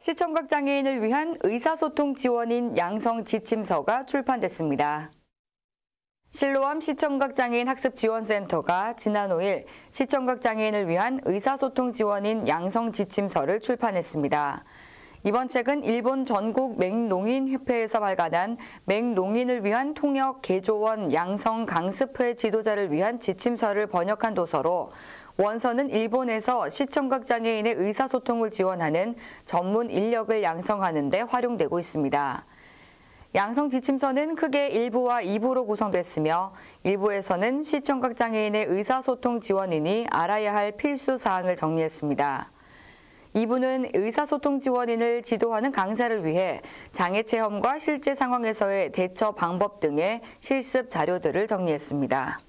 시청각 장애인을 위한 의사소통 지원인 양성 지침서가 출판됐습니다. 실로암 시청각 장애인 학습 지원센터가 지난 5일 시청각 장애인을 위한 의사소통 지원인 양성 지침서를 출판했습니다. 이번 책은 일본 전국 맹농인협회에서 발간한 맹농인을 위한 통역, 개조원, 양성, 강습회 지도자를 위한 지침서를 번역한 도서로 원서는 일본에서 시청각 장애인의 의사소통을 지원하는 전문 인력을 양성하는 데 활용되고 있습니다. 양성 지침서는 크게 1부와 2부로 구성됐으며 1부에서는 시청각 장애인의 의사소통 지원인이 알아야 할 필수 사항을 정리했습니다. 2부는 의사소통 지원인을 지도하는 강사를 위해 장애 체험과 실제 상황에서의 대처 방법 등의 실습 자료들을 정리했습니다.